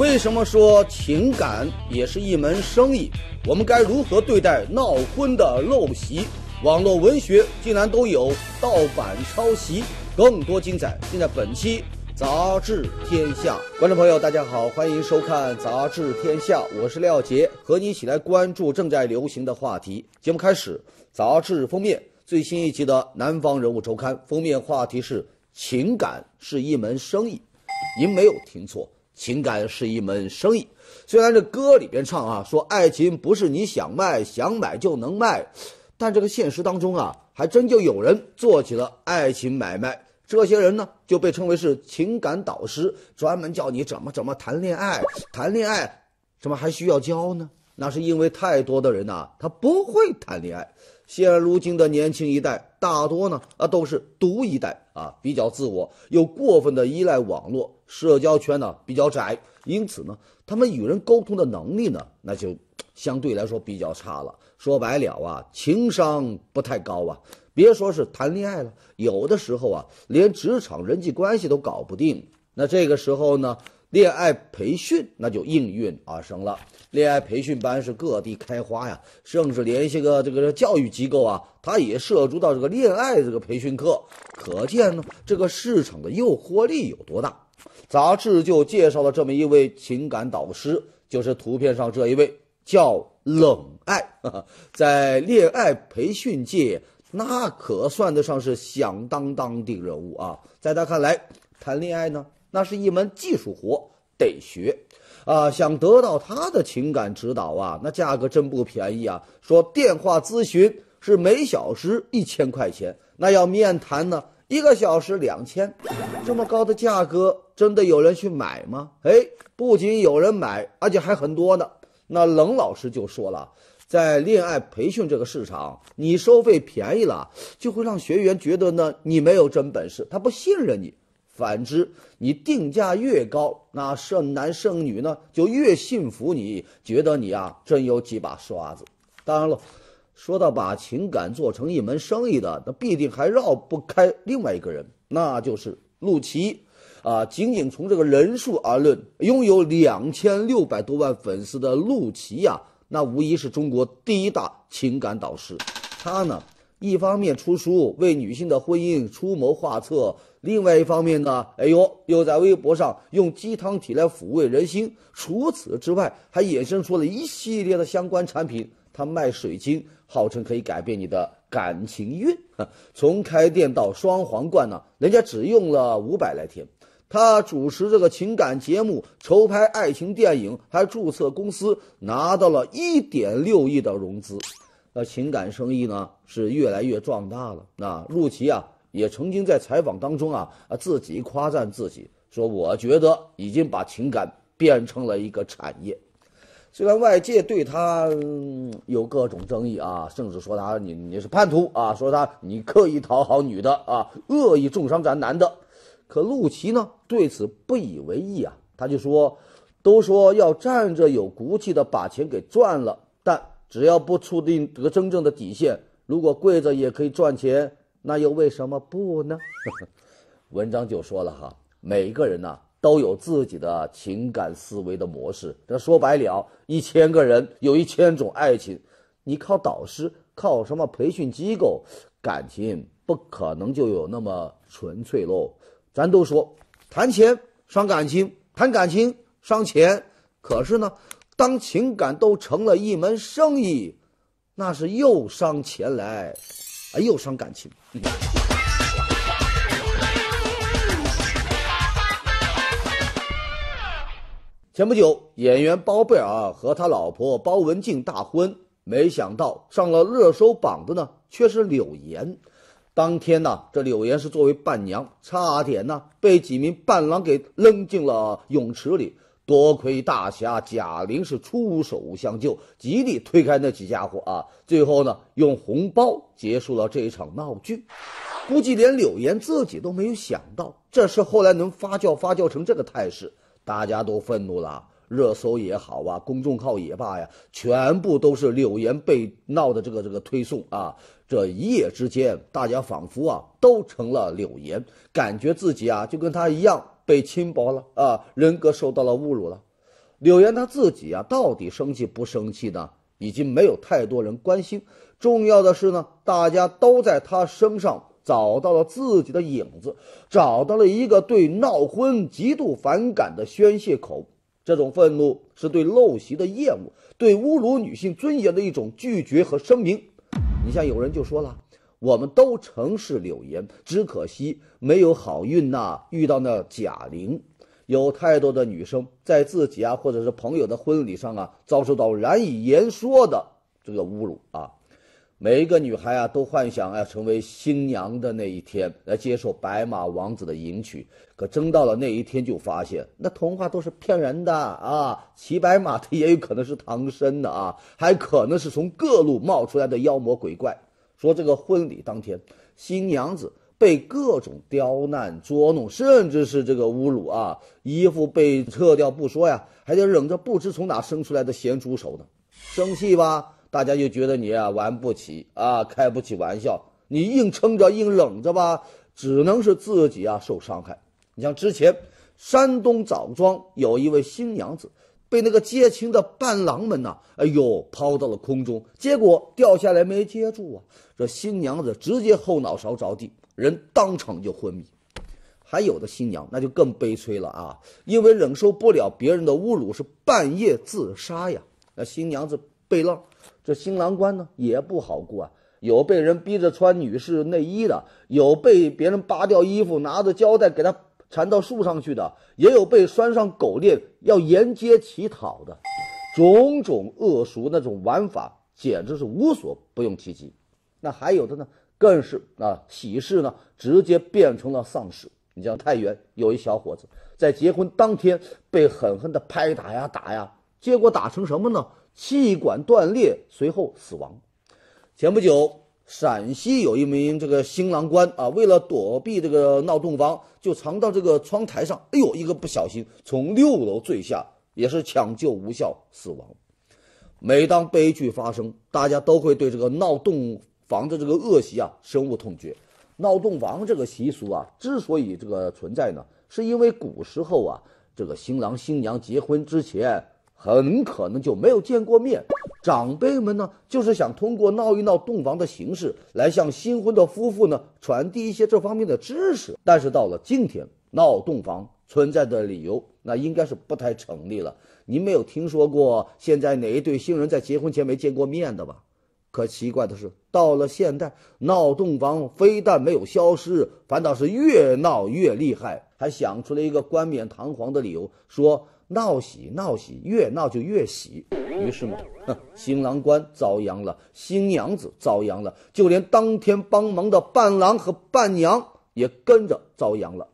为什么说情感也是一门生意？我们该如何对待闹婚的陋习？网络文学竟然都有盗版抄袭？更多精彩，尽在本期《杂志天下》。观众朋友，大家好，欢迎收看《杂志天下》，我是廖杰，和你一起来关注正在流行的话题。节目开始，《杂志》封面最新一期的《南方人物周刊》封面话题是“情感是一门生意”，您没有听错。情感是一门生意，虽然这歌里边唱啊，说爱情不是你想卖想买就能卖，但这个现实当中啊，还真就有人做起了爱情买卖。这些人呢，就被称为是情感导师，专门教你怎么怎么谈恋爱。谈恋爱，怎么还需要教呢？那是因为太多的人呐，他不会谈恋爱。现如今的年轻一代大多呢啊都是独一代啊，比较自我，又过分的依赖网络，社交圈呢比较窄，因此呢，他们与人沟通的能力呢那就相对来说比较差了。说白了啊，情商不太高啊，别说是谈恋爱了，有的时候啊，连职场人际关系都搞不定。那这个时候呢？恋爱培训那就应运而生了，恋爱培训班是各地开花呀，甚至连一些个这个教育机构啊，他也涉足到这个恋爱这个培训课，可见呢这个市场的诱惑力有多大。杂志就介绍了这么一位情感导师，就是图片上这一位，叫冷爱，在恋爱培训界那可算得上是响当当的人物啊。在他看来，谈恋爱呢。那是一门技术活，得学，啊，想得到他的情感指导啊，那价格真不便宜啊。说电话咨询是每小时一千块钱，那要面谈呢，一个小时两千，这么高的价格，真的有人去买吗？哎，不仅有人买，而且还很多呢。那冷老师就说了，在恋爱培训这个市场，你收费便宜了，就会让学员觉得呢，你没有真本事，他不信任你。反之，你定价越高，那剩男剩女呢就越信服你，觉得你啊真有几把刷子。当然了，说到把情感做成一门生意的，那必定还绕不开另外一个人，那就是陆琪，啊，仅仅从这个人数而论，拥有两千六百多万粉丝的陆琪呀，那无疑是中国第一大情感导师，他呢？一方面出书为女性的婚姻出谋划策，另外一方面呢，哎呦，又在微博上用鸡汤体来抚慰人心。除此之外，还衍生出了一系列的相关产品。他卖水晶，号称可以改变你的感情运。从开店到双皇冠呢，人家只用了五百来天。他主持这个情感节目，筹拍爱情电影，还注册公司，拿到了一点六亿的融资。那情感生意呢是越来越壮大了。那陆琪啊，也曾经在采访当中啊，啊自己夸赞自己，说我觉得已经把情感变成了一个产业。虽然外界对他有各种争议啊，甚至说他你你是叛徒啊，说他你刻意讨好女的啊，恶意重伤咱男的。可陆琪呢对此不以为意啊，他就说，都说要站着有骨气的把钱给赚了，但。只要不触定这个真正的底线，如果跪着也可以赚钱，那又为什么不呢？文章就说了哈，每一个人呢都有自己的情感思维的模式。这说白了，一千个人有一千种爱情。你靠导师，靠什么培训机构，感情不可能就有那么纯粹喽。咱都说，谈钱伤感情，谈感情伤钱，可是呢？当情感都成了一门生意，那是又伤钱来，哎，又伤感情。前不久，演员包贝尔和他老婆包文婧大婚，没想到上了热搜榜的呢却是柳岩。当天呢，这柳岩是作为伴娘，差点呢被几名伴郎给扔进了泳池里。多亏大侠贾玲是出手相救，极力推开那几家伙啊！最后呢，用红包结束了这一场闹剧。估计连柳岩自己都没有想到，这事后来能发酵发酵成这个态势，大家都愤怒了，热搜也好啊，公众号也罢呀，全部都是柳岩被闹的这个这个推送啊！这一夜之间，大家仿佛啊都成了柳岩，感觉自己啊就跟他一样。被轻薄了啊，人格受到了侮辱了。柳岩她自己啊，到底生气不生气呢？已经没有太多人关心。重要的是呢，大家都在她身上找到了自己的影子，找到了一个对闹婚极度反感的宣泄口。这种愤怒是对陋习的厌恶，对侮辱女性尊严的一种拒绝和声明。你像有人就说了。我们都曾是柳岩，只可惜没有好运呐！遇到那贾玲，有太多的女生在自己啊，或者是朋友的婚礼上啊，遭受到难以言说的这个侮辱啊！每一个女孩啊，都幻想啊，成为新娘的那一天，来接受白马王子的迎娶。可真到了那一天，就发现那童话都是骗人的啊！骑白马的也有可能是唐僧的啊，还可能是从各路冒出来的妖魔鬼怪。说这个婚礼当天，新娘子被各种刁难、捉弄，甚至是这个侮辱啊！衣服被撤掉不说呀，还得忍着不知从哪生出来的咸猪手呢。生气吧，大家又觉得你啊玩不起啊，开不起玩笑，你硬撑着、硬忍着吧，只能是自己啊受伤害。你像之前，山东枣庄有一位新娘子。被那个接亲的伴郎们呐，哎呦，抛到了空中，结果掉下来没接住啊！这新娘子直接后脑勺着地，人当场就昏迷。还有的新娘那就更悲催了啊，因为忍受不了别人的侮辱，是半夜自杀呀！那新娘子被浪，这新郎官呢也不好过啊，有被人逼着穿女士内衣的，有被别人扒掉衣服，拿着胶带给他。缠到树上去的，也有被拴上狗链要沿街乞讨的，种种恶俗，那种玩法简直是无所不用其极。那还有的呢，更是啊，喜事呢，直接变成了丧事。你像太原有一小伙子，在结婚当天被狠狠的拍打呀打呀，结果打成什么呢？气管断裂，随后死亡。前不久。陕西有一名这个新郎官啊，为了躲避这个闹洞房，就藏到这个窗台上。哎呦，一个不小心从六楼坠下，也是抢救无效死亡。每当悲剧发生，大家都会对这个闹洞房的这个恶习啊深恶痛绝。闹洞房这个习俗啊，之所以这个存在呢，是因为古时候啊，这个新郎新娘结婚之前。很可能就没有见过面，长辈们呢，就是想通过闹一闹洞房的形式，来向新婚的夫妇呢传递一些这方面的知识。但是到了今天，闹洞房存在的理由，那应该是不太成立了。您没有听说过现在哪一对新人在结婚前没见过面的吧？可奇怪的是，到了现代，闹洞房非但没有消失，反倒是越闹越厉害，还想出了一个冠冕堂皇的理由，说。闹喜闹喜，越闹就越喜，于是嘛，新郎官遭殃了，新娘子遭殃了，就连当天帮忙的伴郎和伴娘也跟着遭殃了。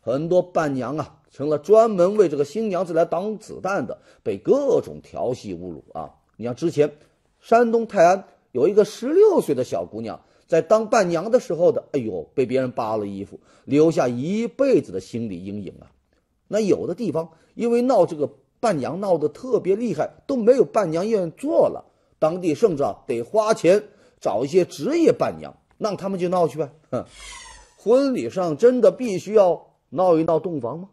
很多伴娘啊，成了专门为这个新娘子来挡子弹的，被各种调戏侮辱啊。你像之前，山东泰安有一个十六岁的小姑娘，在当伴娘的时候的，哎呦，被别人扒了衣服，留下一辈子的心理阴影啊。那有的地方因为闹这个伴娘闹得特别厉害，都没有伴娘愿意做了。当地甚至啊得花钱找一些职业伴娘，让他们就闹去呗。婚礼上真的必须要闹一闹洞房吗？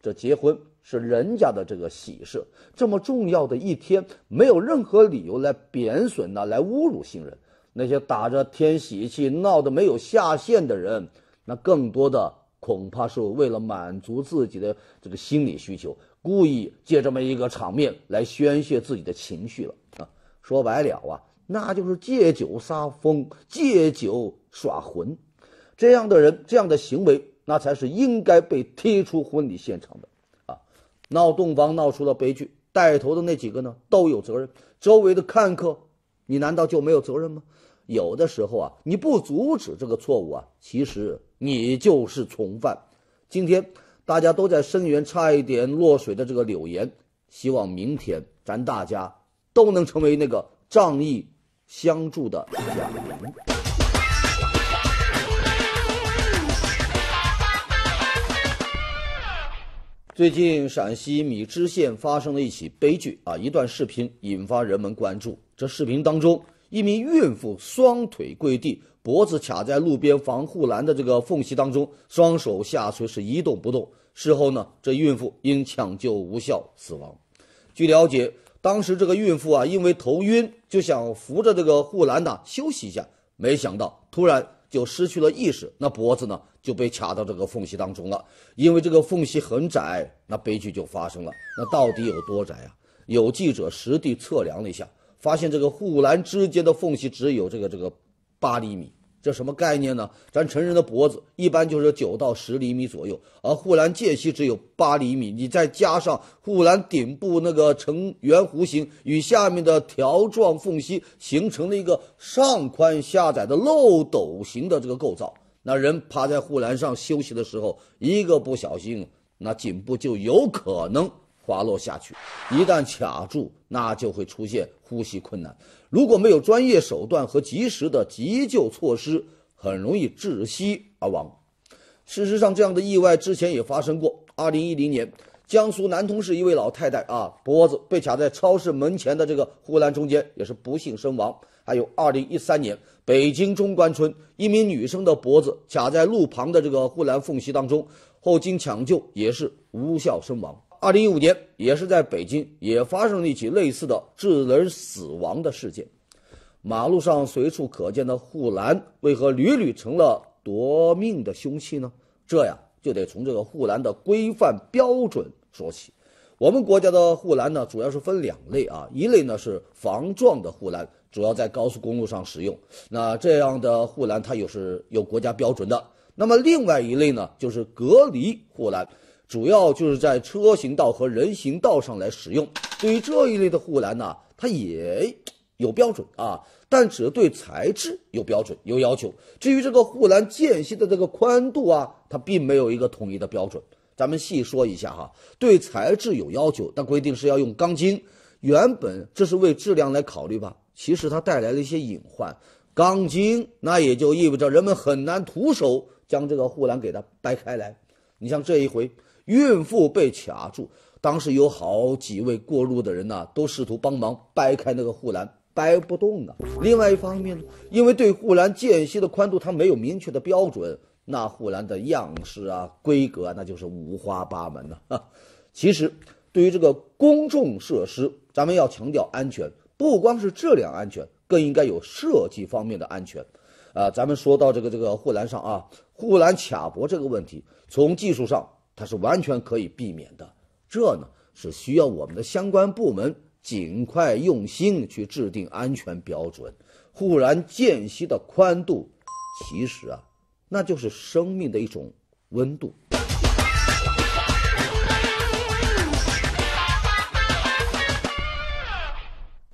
这结婚是人家的这个喜事，这么重要的一天，没有任何理由来贬损呢，来侮辱新人。那些打着添喜气闹得没有下限的人，那更多的。恐怕是为了满足自己的这个心理需求，故意借这么一个场面来宣泄自己的情绪了啊！说白了啊，那就是借酒撒疯、借酒耍浑，这样的人、这样的行为，那才是应该被踢出婚礼现场的啊！闹洞房闹出了悲剧，带头的那几个呢都有责任，周围的看客，你难道就没有责任吗？有的时候啊，你不阻止这个错误啊，其实。你就是从犯。今天大家都在声援差一点落水的这个柳岩，希望明天咱大家都能成为那个仗义相助的两人。最近陕西米脂县发生了一起悲剧啊，一段视频引发人们关注。这视频当中，一名孕妇双腿跪地。脖子卡在路边防护栏的这个缝隙当中，双手下垂是一动不动。事后呢，这孕妇因抢救无效死亡。据了解，当时这个孕妇啊，因为头晕，就想扶着这个护栏呢休息一下，没想到突然就失去了意识，那脖子呢就被卡到这个缝隙当中了。因为这个缝隙很窄，那悲剧就发生了。那到底有多窄呀？有记者实地测量了一下，发现这个护栏之间的缝隙只有这个这个。八厘米，这什么概念呢？咱成人的脖子一般就是九到十厘米左右，而护栏间隙只有八厘米。你再加上护栏顶部那个呈圆弧形与下面的条状缝隙，形成了一个上宽下窄的漏斗形的这个构造。那人趴在护栏上休息的时候，一个不小心，那颈部就有可能滑落下去。一旦卡住，那就会出现呼吸困难。如果没有专业手段和及时的急救措施，很容易窒息而亡。事实上，这样的意外之前也发生过。2010年，江苏南通市一位老太太啊，脖子被卡在超市门前的这个护栏中间，也是不幸身亡。还有2013年，北京中关村一名女生的脖子卡在路旁的这个护栏缝隙当中，后经抢救也是无效身亡。二零一五年，也是在北京也发生了一起类似的致人死亡的事件。马路上随处可见的护栏，为何屡屡成了夺命的凶器呢？这呀，就得从这个护栏的规范标准说起。我们国家的护栏呢，主要是分两类啊，一类呢是防撞的护栏，主要在高速公路上使用。那这样的护栏，它又是有国家标准的。那么另外一类呢，就是隔离护栏。主要就是在车行道和人行道上来使用。对于这一类的护栏呢，它也有标准啊，但只对材质有标准有要求。至于这个护栏间隙的这个宽度啊，它并没有一个统一的标准。咱们细说一下哈，对材质有要求，但规定是要用钢筋。原本这是为质量来考虑吧，其实它带来了一些隐患。钢筋那也就意味着人们很难徒手将这个护栏给它掰开来。你像这一回。孕妇被卡住，当时有好几位过路的人呢，都试图帮忙掰开那个护栏，掰不动啊。另外一方面，因为对护栏间隙的宽度它没有明确的标准，那护栏的样式啊、规格啊，那就是五花八门呢。其实，对于这个公众设施，咱们要强调安全，不光是质量安全，更应该有设计方面的安全。啊，咱们说到这个这个护栏上啊，护栏卡脖这个问题，从技术上。它是完全可以避免的，这呢是需要我们的相关部门尽快用心去制定安全标准。忽然间隙的宽度，其实啊，那就是生命的一种温度。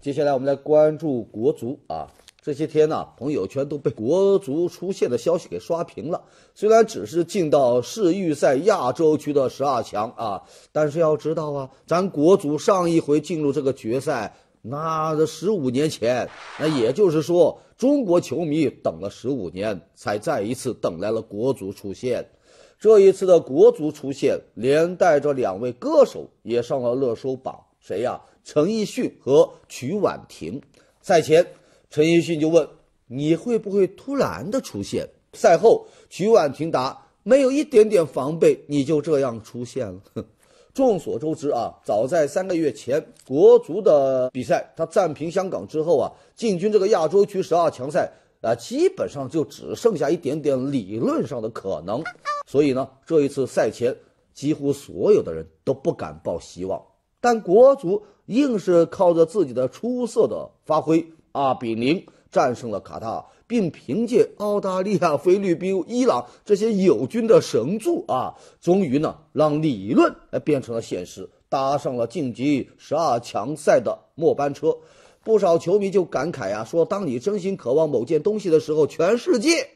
接下来我们来关注国足啊。这些天呢，朋友圈都被国足出线的消息给刷屏了。虽然只是进到世预赛亚洲区的十二强啊，但是要知道啊，咱国足上一回进入这个决赛，那是十五年前。那也就是说，中国球迷等了十五年，才再一次等来了国足出线。这一次的国足出线，连带着两位歌手也上了热搜榜。谁呀？陈奕迅和曲婉婷。赛前。陈奕迅就问：“你会不会突然的出现？”赛后，曲婉婷答：“没有一点点防备，你就这样出现了。”众所周知啊，早在三个月前，国足的比赛，他暂平香港之后啊，进军这个亚洲区十二强赛啊，基本上就只剩下一点点理论上的可能。所以呢，这一次赛前，几乎所有的人都不敢抱希望。但国足硬是靠着自己的出色的发挥。啊，比零战胜了卡塔，尔，并凭借澳大利亚、菲律宾、伊朗这些友军的神助啊，终于呢让理论哎变成了现实，搭上了晋级十二强赛的末班车。不少球迷就感慨啊，说当你真心渴望某件东西的时候，全世界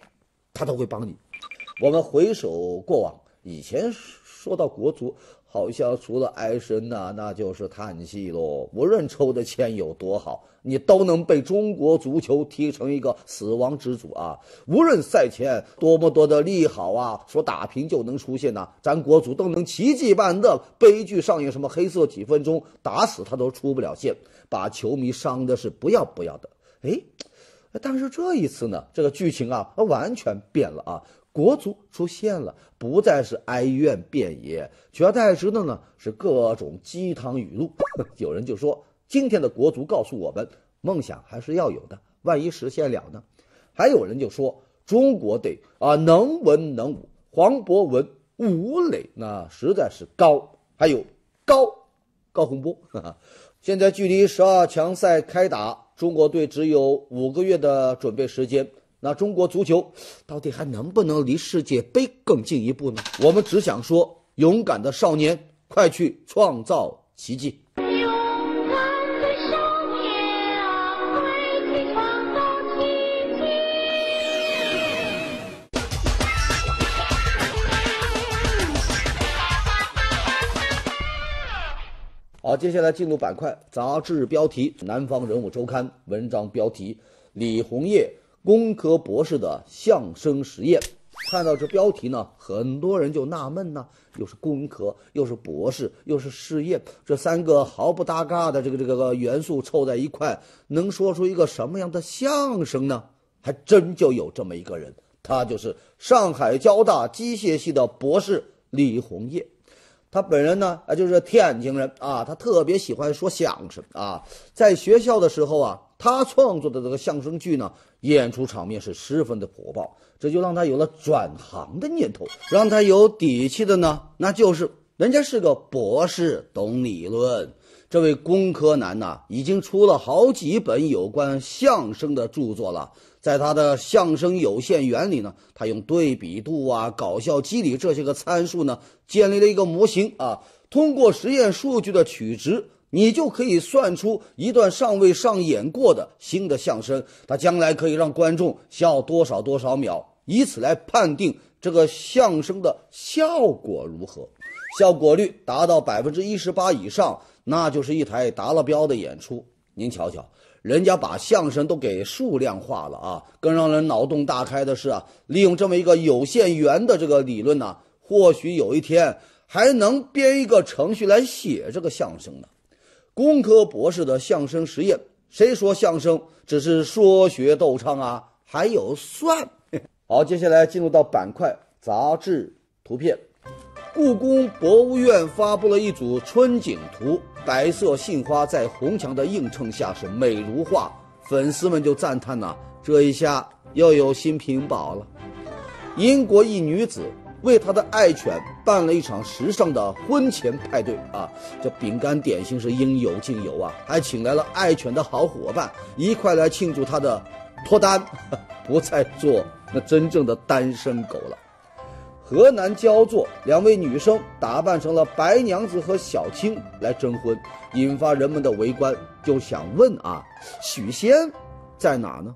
他都会帮你。我们回首过往，以前说到国足。好像除了哀声呐，那就是叹气喽。无论抽的签有多好，你都能被中国足球踢成一个死亡之组啊！无论赛前多么多的利好啊，说打平就能出线呐。咱国足都能奇迹般的悲剧上演，什么黑色几分钟打死他都出不了线，把球迷伤的是不要不要的。哎，但是这一次呢，这个剧情啊，完全变了啊！国足出现了，不再是哀怨遍野，取而代之的呢是各种鸡汤语录。有人就说，今天的国足告诉我们，梦想还是要有的，万一实现了呢？还有人就说，中国队啊能文能武，黄博文、武磊那实在是高，还有高高洪波。现在距离十二强赛开打，中国队只有五个月的准备时间。那中国足球到底还能不能离世界杯更进一步呢？我们只想说，勇敢的少年，快去创造奇迹！勇敢的少年啊，快去创造奇迹！好，接下来进入板块，杂志标题《南方人物周刊》，文章标题：李红叶。工科博士的相声实验，看到这标题呢，很多人就纳闷呢，又是工科，又是博士，又是试验，这三个毫不搭嘎的这个这个元素凑在一块，能说出一个什么样的相声呢？还真就有这么一个人，他就是上海交大机械系的博士李红叶。他本人呢，啊，就是天津人啊，他特别喜欢说相声啊，在学校的时候啊。他创作的这个相声剧呢，演出场面是十分的火爆，这就让他有了转行的念头。让他有底气的呢，那就是人家是个博士，懂理论。这位工科男呢，已经出了好几本有关相声的著作了。在他的相声有限原理呢，他用对比度啊、搞笑机理这些个参数呢，建立了一个模型啊，通过实验数据的取值。你就可以算出一段尚未上演过的新的相声，它将来可以让观众笑多少多少秒，以此来判定这个相声的效果如何。效果率达到百分之一十八以上，那就是一台达了标的演出。您瞧瞧，人家把相声都给数量化了啊！更让人脑洞大开的是啊，利用这么一个有限元的这个理论呢，或许有一天还能编一个程序来写这个相声呢。工科博士的相声实验，谁说相声只是说学逗唱啊？还有算。好，接下来进入到板块、杂志、图片。故宫博物院发布了一组春景图，白色杏花在红墙的映衬下是美如画，粉丝们就赞叹呐，这一下又有新屏保了。英国一女子。为他的爱犬办了一场时尚的婚前派对啊！这饼干点心是应有尽有啊，还请来了爱犬的好伙伴一块来庆祝他的脱单，不再做那真正的单身狗了。河南焦作，两位女生打扮成了白娘子和小青来征婚，引发人们的围观，就想问啊，许仙在哪呢？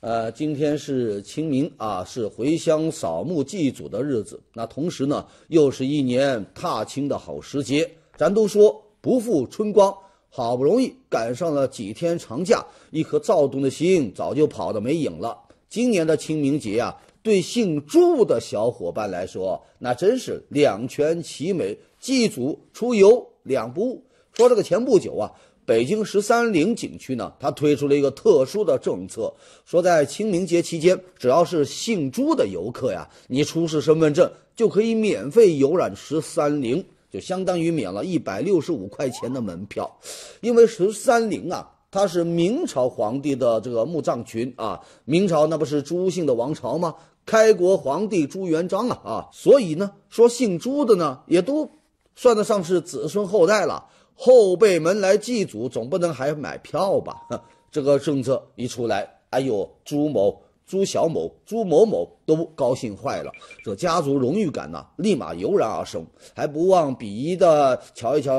呃，今天是清明啊，是回乡扫墓祭祖的日子。那同时呢，又是一年踏青的好时节。咱都说不负春光，好不容易赶上了几天长假，一颗躁动的心早就跑得没影了。今年的清明节啊，对姓祝的小伙伴来说，那真是两全其美，祭祖出游两不误。说这个前不久啊。北京十三陵景区呢，它推出了一个特殊的政策，说在清明节期间，只要是姓朱的游客呀，你出示身份证就可以免费游览十三陵，就相当于免了一百六十五块钱的门票。因为十三陵啊，它是明朝皇帝的这个墓葬群啊，明朝那不是朱姓的王朝吗？开国皇帝朱元璋啊啊，所以呢，说姓朱的呢，也都算得上是子孙后代了。后辈们来祭祖，总不能还买票吧？这个政策一出来，哎呦，朱某、朱小某、朱某某都高兴坏了，这家族荣誉感呐，立马油然而生，还不忘鄙夷的瞧一瞧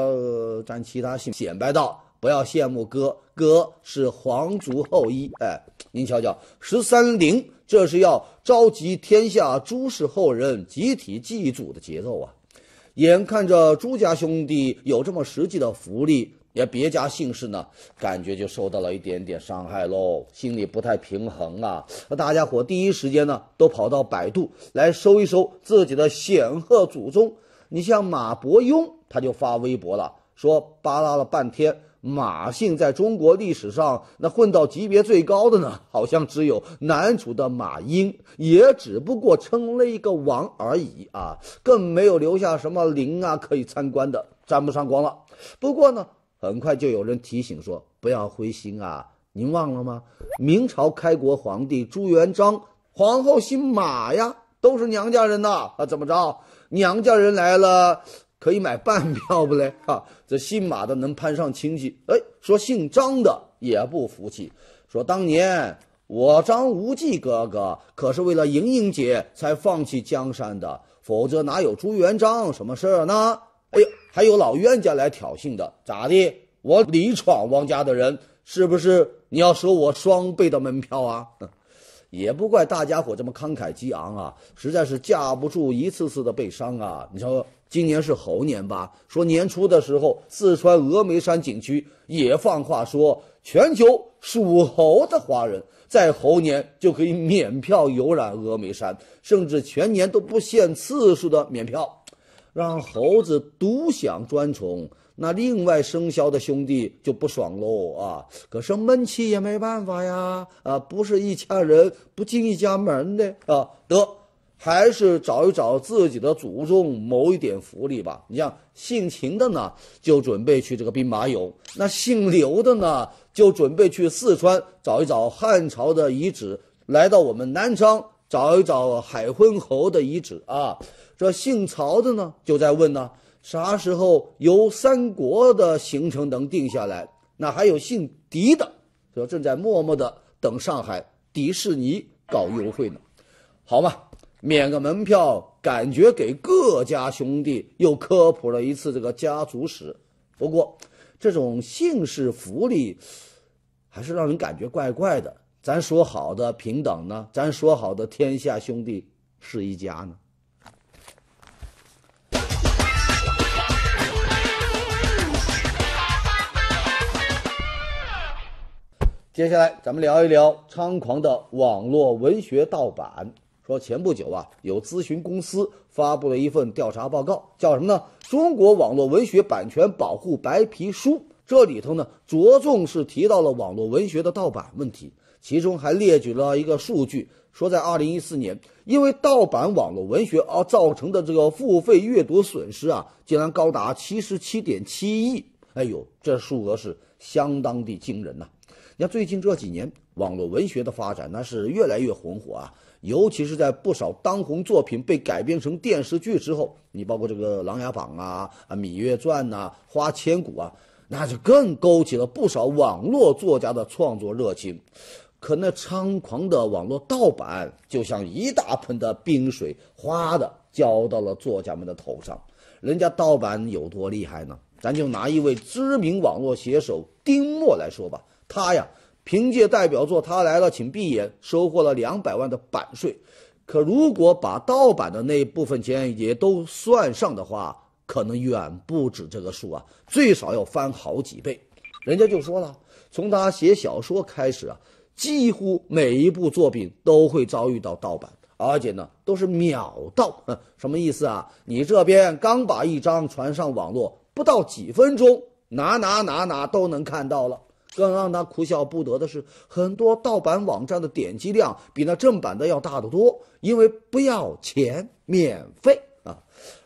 咱其他姓，显摆道：“不要羡慕哥，哥是皇族后裔。”哎，您瞧瞧，十三陵，这是要召集天下朱氏后人集体祭祖的节奏啊！眼看着朱家兄弟有这么实际的福利，也别家姓氏呢，感觉就受到了一点点伤害喽，心里不太平衡啊！大家伙第一时间呢，都跑到百度来搜一搜自己的显赫祖宗。你像马伯庸，他就发微博了，说扒拉了半天。马姓在中国历史上，那混到级别最高的呢，好像只有南楚的马英，也只不过称了一个王而已啊，更没有留下什么陵啊可以参观的，沾不上光了。不过呢，很快就有人提醒说，不要灰心啊，您忘了吗？明朝开国皇帝朱元璋皇后姓马呀，都是娘家人呐啊，怎么着，娘家人来了？可以买半票不嘞？啊，这姓马的能攀上亲戚。哎，说姓张的也不服气，说当年我张无忌哥哥可是为了莹莹姐才放弃江山的，否则哪有朱元璋什么事儿呢？哎呦，还有老冤家来挑衅的，咋的？我李闯王家的人是不是你要收我双倍的门票啊？也不怪大家伙这么慷慨激昂啊，实在是架不住一次次的被伤啊。你说。今年是猴年吧？说年初的时候，四川峨眉山景区也放话说，全球属猴的华人在猴年就可以免票游览峨眉山，甚至全年都不限次数的免票，让猴子独享专宠。那另外生肖的兄弟就不爽喽啊！可生闷气也没办法呀，啊，不是一家人不进一家门的啊，得。还是找一找自己的祖宗，谋一点福利吧。你像姓秦的呢，就准备去这个兵马俑；那姓刘的呢，就准备去四川找一找汉朝的遗址；来到我们南昌找一找海昏侯的遗址啊。这姓曹的呢，就在问呢，啥时候游三国的行程能定下来？那还有姓狄的，则正在默默的等上海迪士尼搞优惠呢，好吧。免个门票，感觉给各家兄弟又科普了一次这个家族史。不过，这种姓氏福利还是让人感觉怪怪的。咱说好的平等呢？咱说好的天下兄弟是一家呢？接下来，咱们聊一聊猖狂的网络文学盗版。说前不久啊，有咨询公司发布了一份调查报告，叫什么呢？《中国网络文学版权保护白皮书》。这里头呢，着重是提到了网络文学的盗版问题，其中还列举了一个数据，说在二零一四年，因为盗版网络文学而造成的这个付费阅读损失啊，竟然高达七十七点七亿。哎呦，这数额是相当的惊人呐！你看最近这几年，网络文学的发展那是越来越红火啊。尤其是在不少当红作品被改编成电视剧之后，你包括这个《琅琊榜》啊、啊《芈月传》呐、《花千骨》啊，那就更勾起了不少网络作家的创作热情。可那猖狂的网络盗版，就像一大盆的冰水，哗的浇到了作家们的头上。人家盗版有多厉害呢？咱就拿一位知名网络写手丁墨来说吧，他呀。凭借代表作《他来了，请闭眼》，收获了两百万的版税。可如果把盗版的那一部分钱也都算上的话，可能远不止这个数啊，最少要翻好几倍。人家就说了，从他写小说开始啊，几乎每一部作品都会遭遇到盗版，而且呢，都是秒盗。什么意思啊？你这边刚把一张传上网络，不到几分钟，哪哪哪哪都能看到了。更让他哭笑不得的是，很多盗版网站的点击量比那正版的要大得多，因为不要钱，免费啊！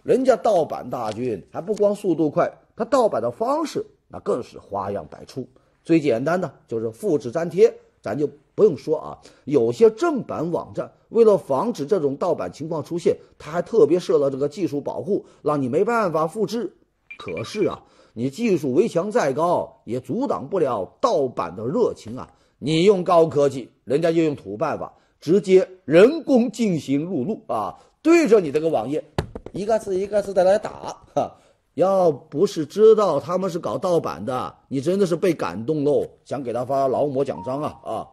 人家盗版大军还不光速度快，他盗版的方式那更是花样百出。最简单的就是复制粘贴，咱就不用说啊。有些正版网站为了防止这种盗版情况出现，他还特别设了这个技术保护，让你没办法复制。可是啊。你技术围墙再高，也阻挡不了盗版的热情啊！你用高科技，人家就用土办法，直接人工进行录入啊！对着你这个网页，一个字一个字的来打。哈，要不是知道他们是搞盗版的，你真的是被感动喽，想给他发劳模奖章啊啊！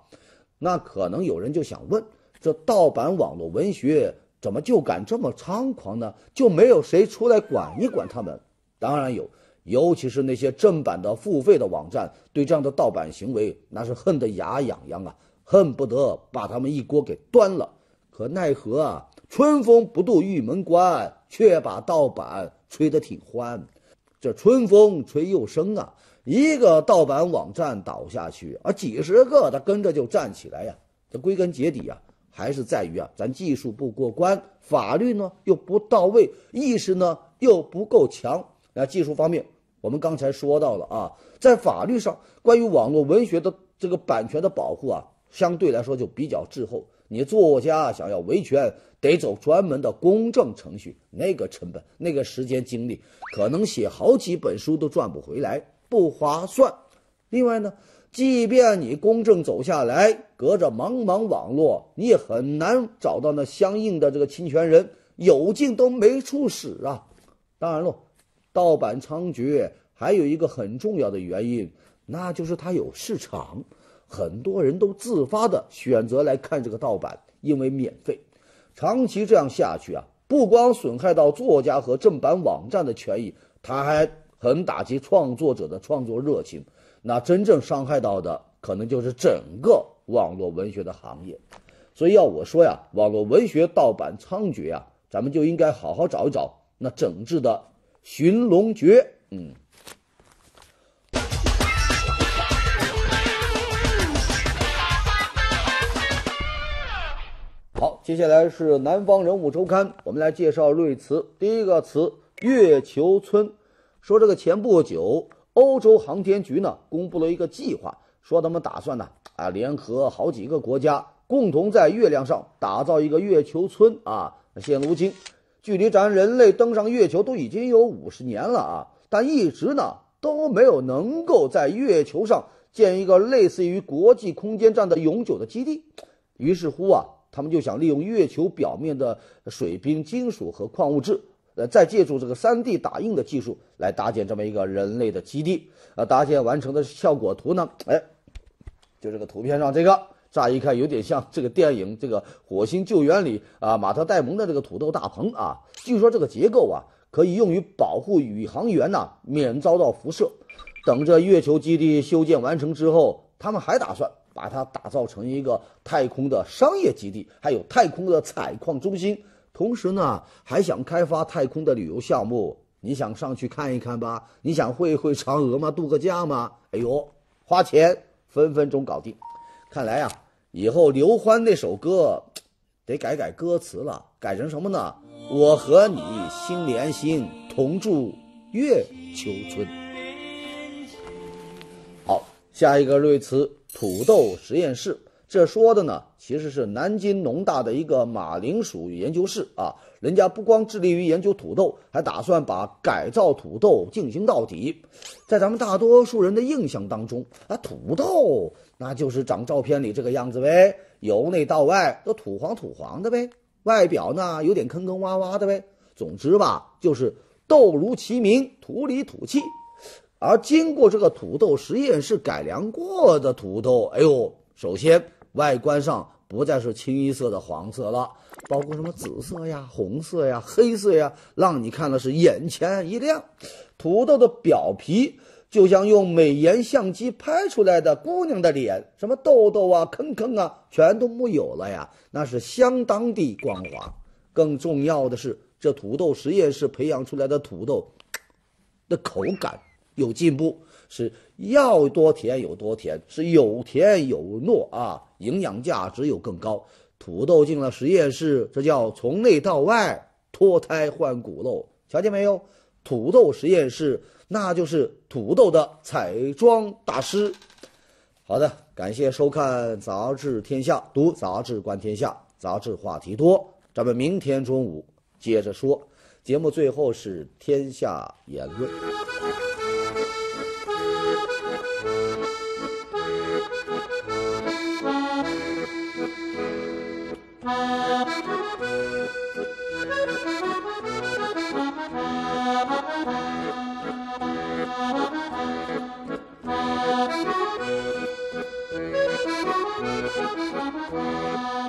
那可能有人就想问：这盗版网络文学怎么就敢这么猖狂呢？就没有谁出来管一管他们？当然有。尤其是那些正版的付费的网站，对这样的盗版行为那是恨得牙痒痒啊，恨不得把他们一锅给端了。可奈何啊，春风不度玉门关，却把盗版吹得挺欢。这春风吹又生啊，一个盗版网站倒下去啊，几十个他跟着就站起来呀。这归根结底啊，还是在于啊，咱技术不过关，法律呢又不到位，意识呢又不够强。那技术方面。我们刚才说到了啊，在法律上，关于网络文学的这个版权的保护啊，相对来说就比较滞后。你作家想要维权，得走专门的公证程序，那个成本、那个时间、精力，可能写好几本书都赚不回来，不划算。另外呢，即便你公证走下来，隔着茫茫网络，你也很难找到那相应的这个侵权人，有劲都没处使啊。当然了。盗版猖獗，还有一个很重要的原因，那就是它有市场，很多人都自发的选择来看这个盗版，因为免费。长期这样下去啊，不光损害到作家和正版网站的权益，它还很打击创作者的创作热情。那真正伤害到的，可能就是整个网络文学的行业。所以要我说呀，网络文学盗版猖獗啊，咱们就应该好好找一找那整治的。寻龙诀，嗯。好，接下来是《南方人物周刊》，我们来介绍瑞词。第一个词“月球村”，说这个前不久，欧洲航天局呢，公布了一个计划，说他们打算呢，啊，联合好几个国家，共同在月亮上打造一个月球村啊。现如今。距离咱人类登上月球都已经有五十年了啊，但一直呢都没有能够在月球上建一个类似于国际空间站的永久的基地。于是乎啊，他们就想利用月球表面的水冰、金属和矿物质，呃，再借助这个 3D 打印的技术来搭建这么一个人类的基地。呃，搭建完成的效果图呢，哎，就这个图片上这个。乍一看有点像这个电影《这个火星救援》里啊，马特·戴蒙的这个土豆大棚啊。据说这个结构啊，可以用于保护宇航员呐，免遭到辐射。等着月球基地修建完成之后，他们还打算把它打造成一个太空的商业基地，还有太空的采矿中心。同时呢，还想开发太空的旅游项目。你想上去看一看吧？你想会会嫦娥吗？度个假吗？哎呦，花钱分分钟搞定。看来呀，以后刘欢那首歌 得改改歌词了，改成什么呢？我和你心连心，同住月球村。好，下一个瑞慈土豆实验室，这说的呢？其实是南京农大的一个马铃薯研究室啊，人家不光致力于研究土豆，还打算把改造土豆进行到底。在咱们大多数人的印象当中啊，土豆那就是长照片里这个样子呗，由内到外都土黄土黄的呗，外表呢有点坑坑洼洼的呗。总之吧，就是豆如其名，土里土气。而经过这个土豆实验室改良过的土豆，哎呦，首先。外观上不再是清一色的黄色了，包括什么紫色呀、红色呀、黑色呀，让你看的是眼前一亮。土豆的表皮就像用美颜相机拍出来的姑娘的脸，什么痘痘啊、坑坑啊，全都没有了呀，那是相当的光滑。更重要的是，这土豆实验室培养出来的土豆，的口感。有进步，是要多甜有多甜，是有甜有糯啊，营养价值又更高。土豆进了实验室，这叫从内到外脱胎换骨喽。瞧见没有，土豆实验室，那就是土豆的彩妆大师。好的，感谢收看《杂志天下》，读杂志观天下，杂志话题多。咱们明天中午接着说。节目最后是天下言论。Thank you.